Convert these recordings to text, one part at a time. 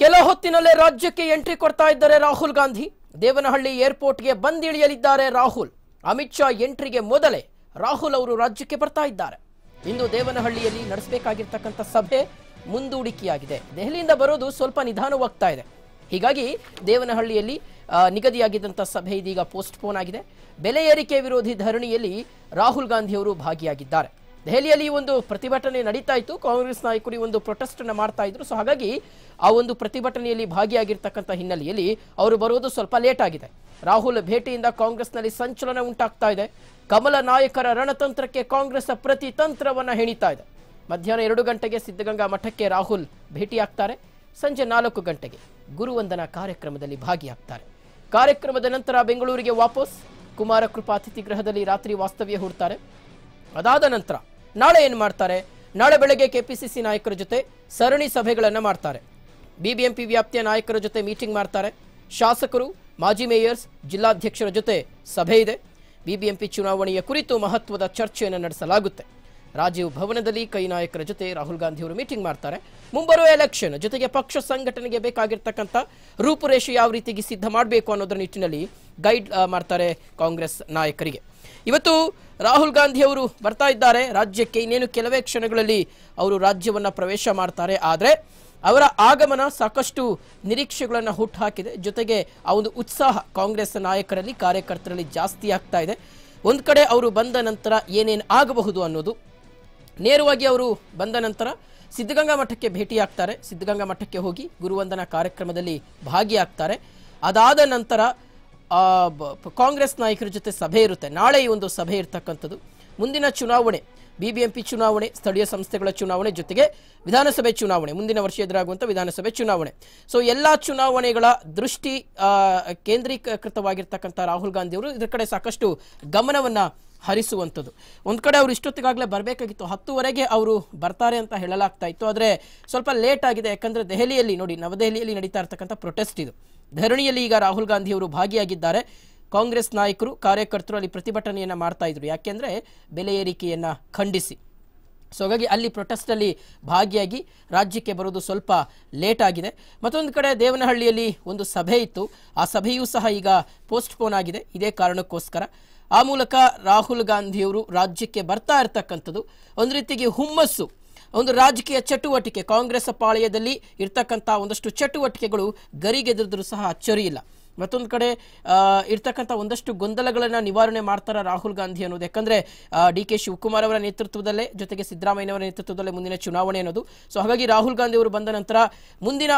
ಕೆಲ ಹೊತ್ತಿನಲ್ಲೇ ರಾಜ್ಯಕ್ಕೆ ಎಂಟ್ರಿ ಕೊಡ್ತಾ ಇದ್ದಾರೆ ರಾಹುಲ್ ಗಾಂಧಿ ದೇವನಹಳ್ಳಿ ಏರ್ಪೋರ್ಟ್ಗೆ ಬಂದಿಳಿಯಲಿದ್ದಾರೆ ರಾಹುಲ್ ಅಮಿತ್ ಶಾ ಎಂಟ್ರಿಗೆ ಮೊದಲೇ ರಾಹುಲ್ ಅವರು ರಾಜ್ಯಕ್ಕೆ ಬರ್ತಾ ಇದ್ದಾರೆ ಇಂದು ದೇವನಹಳ್ಳಿಯಲ್ಲಿ ನಡೆಸಬೇಕಾಗಿರ್ತಕ್ಕಂಥ ಸಭೆ ಮುಂದೂಡಿಕೆಯಾಗಿದೆ ದೆಹಲಿಯಿಂದ ಬರೋದು ಸ್ವಲ್ಪ ನಿಧಾನವಾಗ್ತಾ ಇದೆ ಹೀಗಾಗಿ ದೇವನಹಳ್ಳಿಯಲ್ಲಿ ನಿಗದಿಯಾಗಿದ್ದಂಥ ಸಭೆ ಇದೀಗ ಪೋಸ್ಟ್ಪೋನ್ ಆಗಿದೆ ಬೆಲೆ ಏರಿಕೆ ವಿರೋಧಿ ಧರಣಿಯಲ್ಲಿ ರಾಹುಲ್ ಗಾಂಧಿಯವರು ಭಾಗಿಯಾಗಿದ್ದಾರೆ ದೆಹಲಿಯಲ್ಲಿ ಒಂದು ಪ್ರತಿಭಟನೆ ನಡೀತಾ ಇತ್ತು ಕಾಂಗ್ರೆಸ್ ನಾಯಕರು ಒಂದು ಪ್ರೊಟೆಸ್ಟ್ ಅನ್ನು ಮಾಡ್ತಾ ಇದ್ರು ಸೊ ಹಾಗಾಗಿ ಆ ಒಂದು ಪ್ರತಿಭಟನೆಯಲ್ಲಿ ಭಾಗಿಯಾಗಿರ್ತಕ್ಕಂಥ ಹಿನ್ನೆಲೆಯಲ್ಲಿ ಅವರು ಬರೋದು ಸ್ವಲ್ಪ ಲೇಟ್ ಆಗಿದೆ ರಾಹುಲ್ ಭೇಟಿಯಿಂದ ಕಾಂಗ್ರೆಸ್ನಲ್ಲಿ ಸಂಚಲನ ಉಂಟಾಗ್ತಾ ಇದೆ ಕಮಲ ನಾಯಕರ ರಣತಂತ್ರಕ್ಕೆ ಕಾಂಗ್ರೆಸ್ ಪ್ರತಿ ತಂತ್ರವನ್ನು ಹೆಣಿತಾ ಇದೆ ಮಧ್ಯಾಹ್ನ ಎರಡು ಗಂಟೆಗೆ ಸಿದ್ಧಗಂಗಾ ಮಠಕ್ಕೆ ರಾಹುಲ್ ಭೇಟಿಯಾಗ್ತಾರೆ ಸಂಜೆ ನಾಲ್ಕು ಗಂಟೆಗೆ ಗುರುವಂದನಾ ಕಾರ್ಯಕ್ರಮದಲ್ಲಿ ಭಾಗಿಯಾಗ್ತಾರೆ ಕಾರ್ಯಕ್ರಮದ ನಂತರ ಬೆಂಗಳೂರಿಗೆ ವಾಪಸ್ ಕುಮಾರ ಅತಿಥಿ ಗೃಹದಲ್ಲಿ ರಾತ್ರಿ ವಾಸ್ತವ್ಯ ಹೂಡ್ತಾರೆ ಅದಾದ ನಂತರ ನಾಳೆ ಏನು ಮಾಡ್ತಾರೆ ನಾಳೆ ಬೆಳಗ್ಗೆ ಕೆಪಿಸಿಸಿ ನಾಯಕರ ಜೊತೆ ಸರಣಿ ಸಭೆಗಳನ್ನು ಮಾಡ್ತಾರೆ ಬಿಬಿಎಂಪಿ ವ್ಯಾಪ್ತಿಯ ನಾಯಕರ ಜೊತೆ ಮೀಟಿಂಗ್ ಮಾಡ್ತಾರೆ ಶಾಸಕರು ಮಾಜಿ ಮೇಯರ್ಸ್ ಜಿಲ್ಲಾಧ್ಯಕ್ಷರ ಜೊತೆ ಸಭೆ ಇದೆ ಬಿಬಿಎಂಪಿ ಚುನಾವಣೆಯ ಕುರಿತು ಮಹತ್ವದ ಚರ್ಚೆಯನ್ನು ನಡೆಸಲಾಗುತ್ತೆ ರಾಜೀವ್ ಭವನದಲ್ಲಿ ಕೈ ನಾಯಕರ ಜೊತೆ ರಾಹುಲ್ ಅವರು ಮೀಟಿಂಗ್ ಮಾಡ್ತಾರೆ ಮುಂಬರುವ ಎಲೆಕ್ಷನ್ ಜೊತೆಗೆ ಪಕ್ಷ ಸಂಘಟನೆಗೆ ಬೇಕಾಗಿರ್ತಕ್ಕಂಥ ರೂಪುರೇಷೆ ಯಾವ ರೀತಿಗೆ ಸಿದ್ಧ ಮಾಡಬೇಕು ಅನ್ನೋದರ ನಿಟ್ಟಿನಲ್ಲಿ ಗೈಡ್ ಮಾಡ್ತಾರೆ ಕಾಂಗ್ರೆಸ್ ನಾಯಕರಿಗೆ ಇವತ್ತು ರಾಹುಲ್ ಗಾಂಧಿ ಅವರು ಬರ್ತಾ ಇದ್ದಾರೆ ರಾಜ್ಯಕ್ಕೆ ಇನ್ನೇನು ಕೆಲವೇ ಕ್ಷಣಗಳಲ್ಲಿ ಅವರು ರಾಜ್ಯವನ್ನು ಪ್ರವೇಶ ಮಾಡ್ತಾರೆ ಆದರೆ ಅವರ ಆಗಮನ ಸಾಕಷ್ಟು ನಿರೀಕ್ಷೆಗಳನ್ನು ಹುಟ್ಟುಹಾಕಿದೆ ಜೊತೆಗೆ ಆ ಒಂದು ಉತ್ಸಾಹ ಕಾಂಗ್ರೆಸ್ ನಾಯಕರಲ್ಲಿ ಕಾರ್ಯಕರ್ತರಲ್ಲಿ ಜಾಸ್ತಿ ಆಗ್ತಾ ಇದೆ ಒಂದು ಕಡೆ ಅವರು ಬಂದ ನಂತರ ಏನೇನು ಆಗಬಹುದು ಅನ್ನೋದು ನೇರವಾಗಿ ಅವರು ಬಂದ ನಂತರ ಸಿದ್ಧಗಂಗಾ ಮಠಕ್ಕೆ ಭೇಟಿಯಾಗ್ತಾರೆ ಸಿದ್ಧಗಂಗಾ ಮಠಕ್ಕೆ ಹೋಗಿ ಗುರುವಂದನಾ ಕಾರ್ಯಕ್ರಮದಲ್ಲಿ ಭಾಗಿಯಾಗ್ತಾರೆ ಅದಾದ ನಂತರ ಕಾಂಗ್ರೆಸ್ ನಾಯಕರ ಜೊತೆ ಸಭೆ ಇರುತ್ತೆ ನಾಳೆ ಈ ಒಂದು ಸಭೆ ಇರ್ತಕ್ಕಂಥದ್ದು ಮುಂದಿನ ಚುನಾವಣೆ ಬಿಬಿಎಂಪಿ ಚುನಾವಣೆ ಸ್ಥಳೀಯ ಸಂಸ್ಥೆಗಳ ಚುನಾವಣೆ ಜೊತೆಗೆ ವಿಧಾನಸಭೆ ಚುನಾವಣೆ ಮುಂದಿನ ವರ್ಷ ಎದುರಾಗುವಂಥ ವಿಧಾನಸಭೆ ಚುನಾವಣೆ ಸೊ ಎಲ್ಲ ಚುನಾವಣೆಗಳ ದೃಷ್ಟಿ ಕೇಂದ್ರೀಕೃತವಾಗಿರ್ತಕ್ಕಂಥ ರಾಹುಲ್ ಗಾಂಧಿ ಅವರು ಇದರ ಕಡೆ ಸಾಕಷ್ಟು ಗಮನವನ್ನು ಹರಿಸುವಂಥದ್ದು ಒಂದು ಕಡೆ ಅವರು ಇಷ್ಟೊತ್ತಿಗಾಗಲೇ ಬರಬೇಕಾಗಿತ್ತು ಹತ್ತುವರೆಗೆ ಅವರು ಬರ್ತಾರೆ ಅಂತ ಹೇಳಲಾಗ್ತಾ ಇತ್ತು ಆದರೆ ಸ್ವಲ್ಪ ಲೇಟ್ ಆಗಿದೆ ಯಾಕಂದರೆ ದೆಹಲಿಯಲ್ಲಿ ನೋಡಿ ನವದೆಹಲಿಯಲ್ಲಿ ನಡೀತಾ ಇರ್ತಕ್ಕಂಥ ಪ್ರೊಟೆಸ್ಟ್ ಇದು ಧರಣಿಯಲ್ಲಿ ಈಗ ರಾಹುಲ್ ಗಾಂಧಿಯವರು ಭಾಗಿಯಾಗಿದ್ದಾರೆ ಕಾಂಗ್ರೆಸ್ ನಾಯಕರು ಕಾರ್ಯಕರ್ತರು ಅಲ್ಲಿ ಪ್ರತಿಭಟನೆಯನ್ನು ಮಾಡ್ತಾ ಇದ್ರು ಯಾಕೆಂದರೆ ಬೆಲೆ ಏರಿಕೆಯನ್ನು ಖಂಡಿಸಿ ಸೊ ಹಾಗಾಗಿ ಅಲ್ಲಿ ಪ್ರೊಟೆಸ್ಟಲ್ಲಿ ಭಾಗಿಯಾಗಿ ರಾಜ್ಯಕ್ಕೆ ಬರೋದು ಸ್ವಲ್ಪ ಲೇಟ್ ಆಗಿದೆ ಮತ್ತೊಂದು ಕಡೆ ದೇವನಹಳ್ಳಿಯಲ್ಲಿ ಒಂದು ಸಭೆ ಇತ್ತು ಆ ಸಭೆಯೂ ಸಹ ಈಗ ಪೋಸ್ಟ್ಪೋನ್ ಆಗಿದೆ ಇದೇ ಕಾರಣಕ್ಕೋಸ್ಕರ ಆ ಮೂಲಕ ರಾಹುಲ್ ಗಾಂಧಿಯವರು ರಾಜ್ಯಕ್ಕೆ ಬರ್ತಾ ಇರ್ತಕ್ಕಂಥದ್ದು ಒಂದು ರೀತಿಗೆ ಹುಮ್ಮಸ್ಸು ಒಂದು ರಾಜಕೀಯ ಚಟುವಟಿಕೆ ಕಾಂಗ್ರೆಸ್ ಪಾಳಯದಲ್ಲಿ ಇರ್ತಕ್ಕಂಥ ಒಂದಷ್ಟು ಚಟುವಟಿಕೆಗಳು ಗರಿಗೆದ್ರೂ ಸಹ ಅಚ್ಚರಿ ಇಲ್ಲ ಮತ್ತೊಂದು ಕಡೆ ಇರ್ತಕ್ಕಂಥ ಒಂದಷ್ಟು ಗೊಂದಲಗಳನ್ನು ನಿವಾರಣೆ ಮಾಡ್ತಾರ ರಾಹುಲ್ ಗಾಂಧಿ ಅನ್ನೋದು ಯಾಕಂದರೆ ಡಿ ಕೆ ಶಿವಕುಮಾರ್ ಅವರ ನೇತೃತ್ವದಲ್ಲೇ ಜೊತೆಗೆ ಸಿದ್ದರಾಮಯ್ಯನವರ ನೇತೃತ್ವದಲ್ಲೇ ಮುಂದಿನ ಚುನಾವಣೆ ಅನ್ನೋದು ಸೊ ಹಾಗಾಗಿ ರಾಹುಲ್ ಗಾಂಧಿ ಅವರು ಬಂದ ನಂತರ ಮುಂದಿನ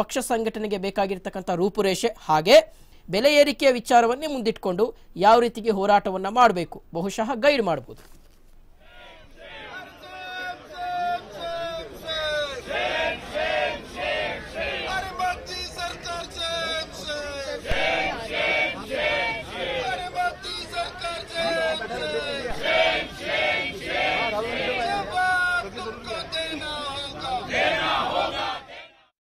ಪಕ್ಷ ಸಂಘಟನೆಗೆ ಬೇಕಾಗಿರ್ತಕ್ಕಂಥ ರೂಪುರೇಷೆ ಹಾಗೆ ಬೆಲೆ ಏರಿಕೆಯ ವಿಚಾರವನ್ನೇ ಮುಂದಿಟ್ಕೊಂಡು ಯಾವ ರೀತಿಗೆ ಹೋರಾಟವನ್ನು ಮಾಡಬೇಕು ಬಹುಶಃ ಗೈಡ್ ಮಾಡ್ಬೋದು